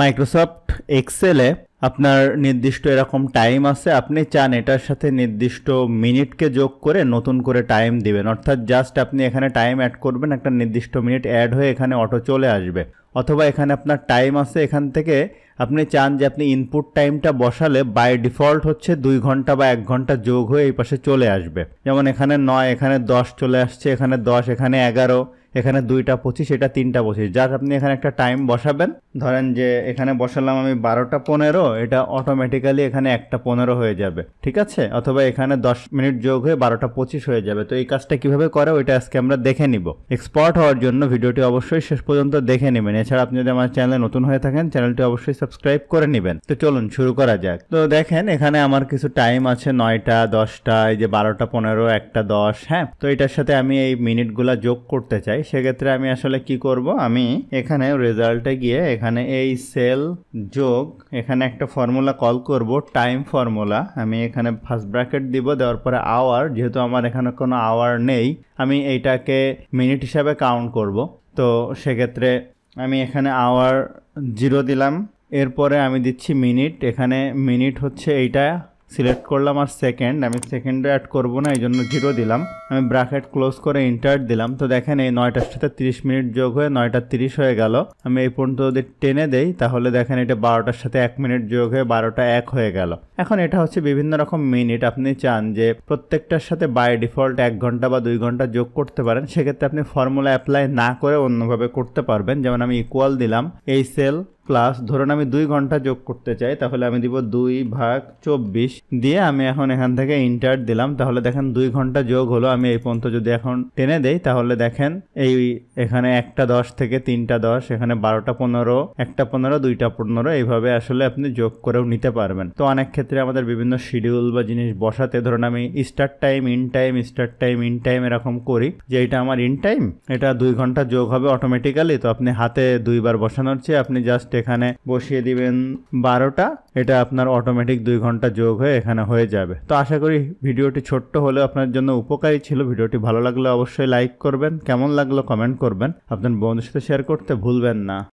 Microsoft এক্সেলে আপনার নির্দিষ্ট এরকম টাইম আছে আপনি চান এটার সাথে নির্দিষ্ট মিনিটকে যোগ করে নতুন করে টাইম দিবেন অর্থাৎ জাস্ট আপনি এখানে টাইম অ্যাড করবেন একটা নির্দিষ্ট মিনিট অ্যাড হয়ে এখানে অটো চলে আসবে অথবা এখানে আপনার টাইম আছে এখান থেকে আপনি চান যে আপনি ইনপুট টাইমটা বসালে বাই ডিফল্ট হচ্ছে দুই ঘন্টা বা এক ঘন্টা যোগ হয়ে এই পাশে চলে আসবে যেমন এখানে নয় এখানে দশ চলে আসছে এখানে দশ এখানে এগারো এখানে দুইটা পঁচিশ এটা তিনটা পঁচিশ যার আপনি এখানে একটা টাইম বসাবেন ধরেন যে এখানে বসালাম আমি বারোটা পনেরো এটা অটোমেটিক্যালি এখানে একটা পনেরো হয়ে যাবে ঠিক আছে অথবা এখানে দশ মিনিট যোগ হয়ে বারোটা পঁচিশ হয়ে যাবে তো এই কাজটা কিভাবে করে ওইটা আজকে আমরা দেখে নিব এক্সপার্ট হওয়ার জন্য ভিডিওটি অবশ্যই শেষ পর্যন্ত দেখে নেবেন এছাড়া আপনি যদি আমার চ্যানেলে নতুন হয়ে থাকেন চ্যানেলটি অবশ্যই সাবস্ক্রাইব করে নেবেন তো চলুন শুরু করা যাক তো দেখেন এখানে আমার কিছু টাইম আছে নয়টা দশটা এই যে বারোটা পনেরো একটা দশ হ্যাঁ তো এটার সাথে আমি এই মিনিটগুলা যোগ করতে চাই সেক্ষেত্রে আমি আসলে কি করব আমি এখানে রেজাল্টে গিয়ে এখানে এই সেল যোগ এখানে একটা ফর্মুলা কল করব টাইম ফর্মুলা আমি এখানে ফার্স্ট ব্র্যাকেট দিব দেওয়ার পরে আওয়ার যেহেতু আমার এখানে কোনো আওয়ার নেই আমি এইটাকে মিনিট হিসাবে কাউন্ট করব তো সেক্ষেত্রে আমি এখানে আওয়ার জিরো দিলাম এরপরে আমি দিচ্ছি মিনিট এখানে মিনিট হচ্ছে এইটা সিলেক্ট করলাম আর সেকেন্ড আমি সেকেন্ডে অ্যাড করব না এই জন্য জিরো দিলাম আমি ব্রাকেট ক্লোজ করে ইন্টার দিলাম তো দেখেন এই নয়টার সাথে তিরিশ মিনিট যোগ হয়ে নয়টা তিরিশ হয়ে গেল আমি এই পর্যন্ত যদি টেনে দেই তাহলে দেখেন এটা বারোটার সাথে এক মিনিট যোগ হয়ে বারোটা এক হয়ে গেল এখন এটা হচ্ছে বিভিন্ন রকম মিনিট আপনি চান যে প্রত্যেকটার সাথে বাই ডিফল্ট এক ঘন্টা বা দুই ঘন্টা যোগ করতে পারেন সেক্ষেত্রে আপনি ফর্মুলা অ্যাপ্লাই না করে অন্যভাবে করতে পারবেন যেমন আমি ইকুয়াল দিলাম এই সেল প্লাস ধরুন আমি দুই ঘন্টা যোগ করতে চাই তাহলে আমি দিব দুই ভাগ চব্বিশ দিয়ে আমি এখন এখান থেকে ইন্টার দিলাম তাহলে দেখেন দুই ঘন্টা যোগ হলো আমি এই পর্যন্ত যদি এখন টেনে দেই তাহলে দেখেন এই এখানে একটা দশ থেকে তিনটা দশ এখানে বারোটা পনেরো একটা পনেরো দুইটা পনেরো এইভাবে আসলে আপনি যোগ করেও নিতে পারবেন তো অনেক ক্ষেত্রে আমাদের বিভিন্ন শিডিউল বা জিনিস বসাতে ধরুন আমি start time in time start time in time এরকম করি যে এটা আমার ইন টাইম এটা দুই ঘন্টা যোগ হবে অটোমেটিক্যালি তো আপনি হাতে দুইবার বসানোর চেয়ে আপনি জাস্ট এখানে বসিয়ে দিবেন বারোটা এটা আপনার অটোমেটিক দুই ঘন্টা যোগ হয়ে এখানে হয়ে যাবে তো আশা করি ভিডিওটি ছোট্ট হলেও আপনার জন্য উপকারী ছিল ভিডিওটি ভালো লাগলে অবশ্যই লাইক করবেন কেমন লাগলো কমেন্ট করবেন আপনার বন্ধুর সাথে শেয়ার করতে ভুলবেন না